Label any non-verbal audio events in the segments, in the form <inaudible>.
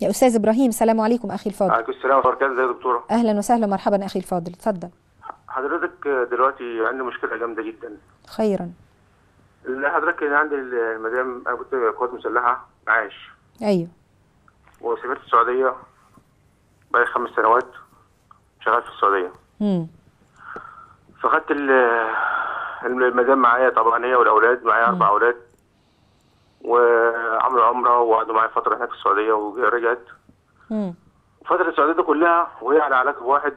يا أستاذ إبراهيم سلام عليكم أخي الفاضل عليكم السلام وبركاته ازي يا دكتورة أهلا وسهلا مرحبا أخي الفاضل اتفضل حضرتك دلوقتي عندي مشكلة جامدة جدا خيرا حضرتك أنا عندي المدام أنا كنت قوات مسلحة معاش أيوه وسافرت السعودية بقى خمس سنوات شغال في السعودية امم فخدت المدام معايا طبعا هي والأولاد معايا أربع أولاد وعملوا عمره وقعدوا معايا فتره هناك في السعوديه ورجعت امم فتره السعوديه دي كلها وهي على علاقه بواحد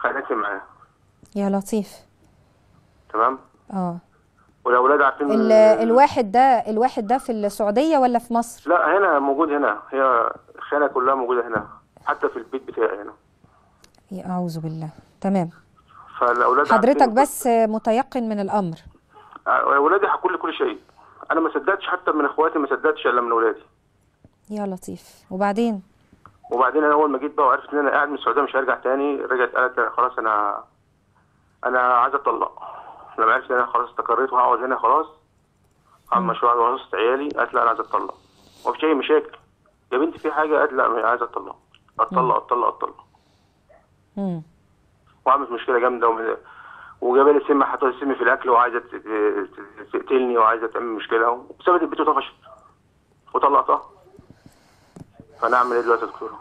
خانتني معاه يا لطيف تمام اه والاولاد عارفين ال... الواحد ده الواحد ده في السعوديه ولا في مصر لا هنا موجود هنا هي الخانه كلها موجوده هنا حتى في البيت بتاعي هنا اعوذ بالله تمام فالاولاد حضرتك بس متيقن من الامر ولادي حكوا لي كل شيء انا ما صدقتش حتى من اخواتي ما صدقتش الا من اولادي يا لطيف وبعدين وبعدين انا اول ما جيت بقى وعرفت ان انا قاعد من السعوديه مش هرجع تاني رجعت قالت خلاص انا انا عايز اتطلق لما عرفت ان انا خلاص استقريت وهقعد هنا خلاص شو مشروع وسط عيالي قالت لا انا عايز اتطلق ومفيش اي مشاكل يا بنتي في حاجه قالت لا عايز اتطلق اتطلق اتطلق اتطلق وعملت مشكله جامده وجابالي سم حطت السم في الاكل وعايزه تقتلني وعايزه تعمل مشكله وسابت البيت وطفشت وطلقتها فانا اعمل ايه دلوقتي يا دكتوره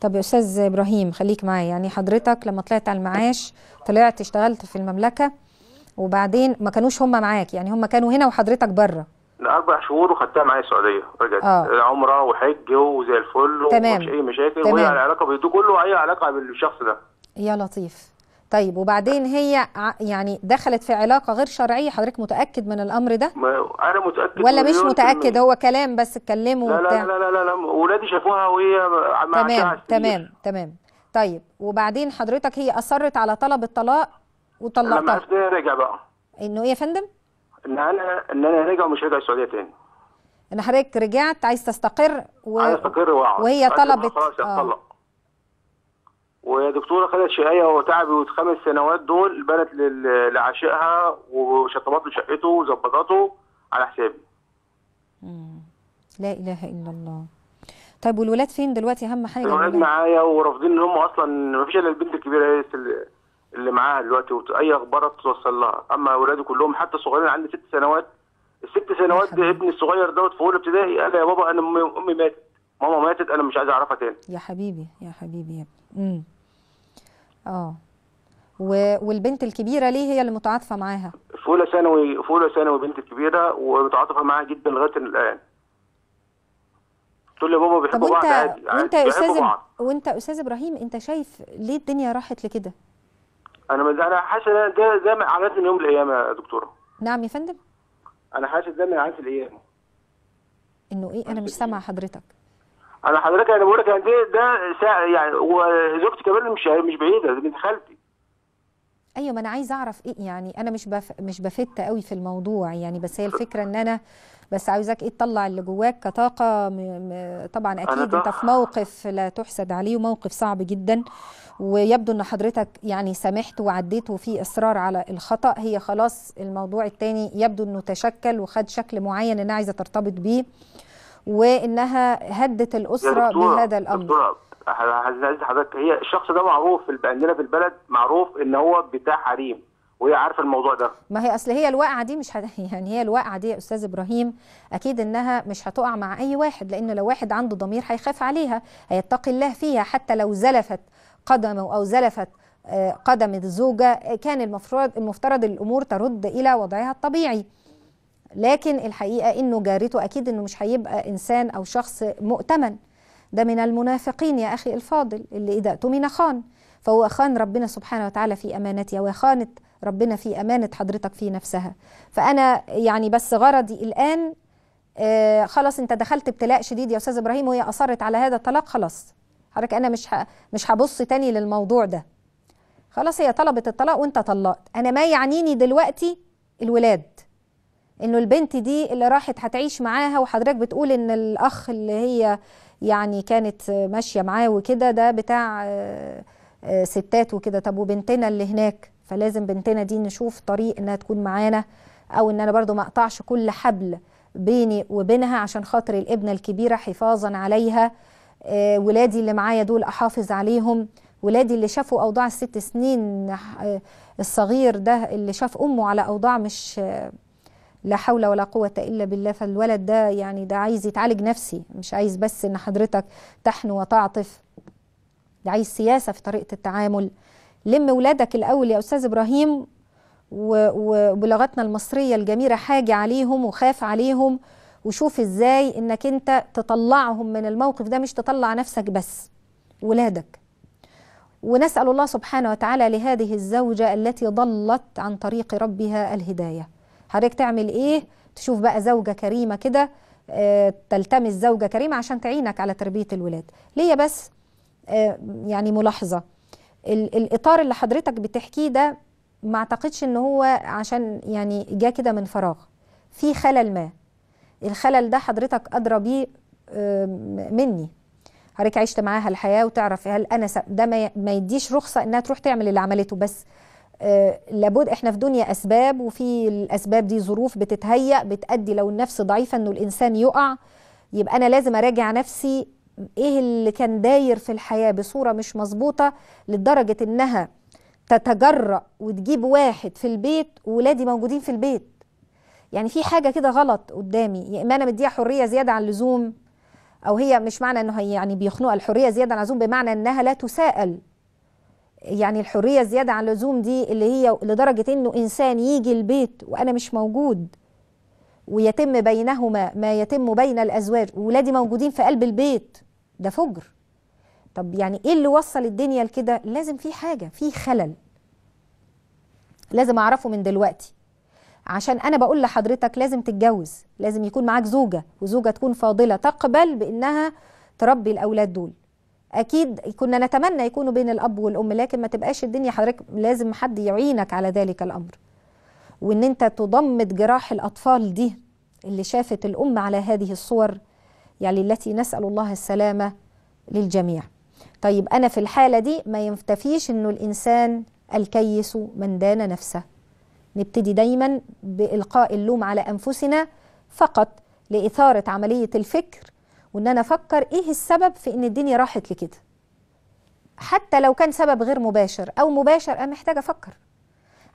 طب يا استاذ ابراهيم خليك معايا يعني حضرتك لما طلعت على المعاش طلعت اشتغلت في المملكه وبعدين ما كانوش هم معاك يعني هم كانوا هنا وحضرتك بره اربع شهور وخدتها معايا السعوديه رجعت آه. عمره وحج وزي الفل ومفيش اي مشاكل تمام. وهي العلاقه بده كله اي علاقه بالشخص ده يا لطيف طيب وبعدين هي يعني دخلت في علاقه غير شرعيه حضرتك متاكد من الامر ده ما انا متاكد ولا مش متاكد هو كلام بس اتكلموا لا, لا لا لا لا لا ولادي شافوها وهي تمام تمام تمام طيب وبعدين حضرتك هي اصرت على طلب الطلاق وطلقتها لما عرفت رجع بقى انه ايه يا فندم ان انا ان انا رجع ومش هرجع السعوديه تاني ان حضرتك رجعت عايز تستقر و... عايز استقر واقعد وهي طلبت خلاص اتطلق آه. ويا دكتوره خدت شقايه هو تعبي والخمس سنوات دول بنت لعشقها وشطبت له شقته وظبطته على حسابي. لا اله الا الله. طيب والولاد فين دلوقتي اهم حاجه؟ الولاد معايا ورافضين ان هم اصلا ما فيش الا البنت الكبيره هي اللي معاها دلوقتي واي اخبار توصل لها، اما ولادي كلهم حتى الصغيرين عندي ست سنوات الست سنوات ده ابني الصغير دوت في اولى ابتدائي قال يا بابا انا امي ماتت ماما ماتت انا مش عايز اعرفها تاني يا حبيبي يا حبيبي يا ابني اه و... والبنت الكبيره ليه هي اللي متعاطفه معاها في اولى ثانوي في اولى ثانوي بنتي الكبيره ومتعاطفه معاها جدا لغايه الان تقول لي بابا بيحبوا بعض عادي وانت يا استاذ وانت استاذ ابراهيم انت شايف ليه الدنيا راحت لكده انا مز... انا حاسس ان ده ده من عادات من يوم الايام يا دكتوره نعم يا فندم انا حاسس ده من عادات الايام انه ايه انا مش سامعه حضرتك انا حضرتك انا يعني بقول لك قد يعني ايه ده ساعة يعني وزوجتي كمان مش مش بعيده بنت خالتي ايوه ما انا عايز اعرف ايه يعني انا مش بف... مش بفت قوي في الموضوع يعني بس هي الفكره ان انا بس عاوزاك ايه تطلع اللي جواك كطاقه م... م... طبعا اكيد انت في موقف لا تحسد عليه وموقف صعب جدا ويبدو ان حضرتك يعني سامحت وعديت وفي اصرار على الخطا هي خلاص الموضوع التاني يبدو انه تشكل وخد شكل معين انا عايزه ترتبط بيه وانها هدت الاسره بهذا الامر دكتوره حضرتك هي الشخص ده معروف عندنا في البلد معروف ان هو بتاع حريم وهي عارفه الموضوع ده ما هي اصل هي الواقعه دي مش حد... <laughs> يعني هي الواقعه دي يا استاذ ابراهيم اكيد انها مش هتقع مع اي واحد لان لو واحد عنده ضمير هيخاف عليها هيتقي الله فيها حتى لو زلفت قدمه او زلفت آه، قدم الزوجه كان المفروض المفترض الامور ترد الى وضعها الطبيعي لكن الحقيقه انه جارته اكيد انه مش هيبقى انسان او شخص مؤتمن ده من المنافقين يا اخي الفاضل اللي اذا اؤتمن خان فهو خان ربنا سبحانه وتعالى في امانتي وخانت ربنا في امانه حضرتك في نفسها فانا يعني بس غرضي الان آه خلاص انت دخلت ابتلاء شديد يا استاذ ابراهيم وهي اصرت على هذا الطلاق خلاص حضرتك انا مش مش هبص تاني للموضوع ده خلاص هي طلبت الطلاق وانت طلقت انا ما يعنيني دلوقتي الولاد انه البنت دي اللي راحت هتعيش معاها وحضرتك بتقول ان الاخ اللي هي يعني كانت ماشيه معاه وكده ده بتاع آه، آه، ستات وكده طب وبنتنا اللي هناك فلازم بنتنا دي نشوف طريق انها تكون معانا او ان انا برضو ما اقطعش كل حبل بيني وبينها عشان خاطر الابنه الكبيره حفاظا عليها آه، ولادي اللي معايا دول احافظ عليهم ولادي اللي شافوا اوضاع الست سنين الصغير ده اللي شاف امه على اوضاع مش لا حول ولا قوة إلا بالله فالولد ده يعني ده عايز يتعالج نفسي مش عايز بس إن حضرتك تحنو وتعطف ده عايز سياسة في طريقة التعامل لم ولادك الأول يا أستاذ إبراهيم وبلغتنا المصرية الجميلة حاجة عليهم وخاف عليهم وشوف إزاي إنك أنت تطلعهم من الموقف ده مش تطلع نفسك بس ولادك ونسأل الله سبحانه وتعالى لهذه الزوجة التي ضلت عن طريق ربها الهداية حضرتك تعمل ايه تشوف بقى زوجة كريمة كده آه، تلتمس زوجة كريمة عشان تعينك على تربية الولاد ليا بس آه، يعني ملاحظة الإطار اللي حضرتك بتحكيه ده ما اعتقدش ان هو عشان يعني جا كده من فراغ في خلل ما الخلل ده حضرتك أدرى بيه آه، مني حضرتك عشت معاها الحياة وتعرف هل أنا ده ما يديش رخصة إنها تروح تعمل اللي عملته بس آه، لابد احنا في دنيا اسباب وفي الاسباب دي ظروف بتتهيأ بتأدي لو النفس ضعيفه انه الانسان يقع يبقى انا لازم اراجع نفسي ايه اللي كان داير في الحياه بصوره مش مظبوطه لدرجه انها تتجرأ وتجيب واحد في البيت وولادي موجودين في البيت يعني في حاجه كده غلط قدامي يا اما انا مديها حريه زياده عن اللزوم او هي مش معنى انه يعني بيخنقها الحريه زياده عن اللزوم بمعنى انها لا تساءل يعني الحريه زياده عن اللزوم دي اللي هي لدرجه انه انسان يجي البيت وانا مش موجود ويتم بينهما ما يتم بين الازواج وولادي موجودين في قلب البيت ده فجر طب يعني ايه اللي وصل الدنيا لكده لازم في حاجه في خلل لازم اعرفه من دلوقتي عشان انا بقول لحضرتك لازم تتجوز لازم يكون معاك زوجه وزوجه تكون فاضله تقبل بانها تربي الاولاد دول اكيد كنا نتمنى يكونوا بين الاب والام لكن ما تبقاش الدنيا حضرتك لازم حد يعينك على ذلك الامر وان انت تضمد جراح الاطفال دي اللي شافت الام على هذه الصور يعني التي نسال الله السلامه للجميع طيب انا في الحاله دي ما ينتفيش انه الانسان الكيس من دان نفسه نبتدي دايما بالقاء اللوم على انفسنا فقط لاثاره عمليه الفكر وان انا افكر ايه السبب في ان الدنيا راحت لكده حتى لو كان سبب غير مباشر او مباشر انا محتاجه افكر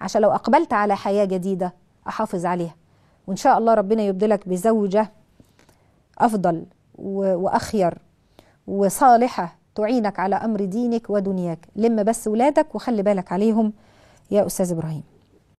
عشان لو اقبلت على حياه جديده احافظ عليها وان شاء الله ربنا يبدلك بزوجه افضل واخير وصالحه تعينك على امر دينك ودنياك لم بس ولادك وخلي بالك عليهم يا استاذ ابراهيم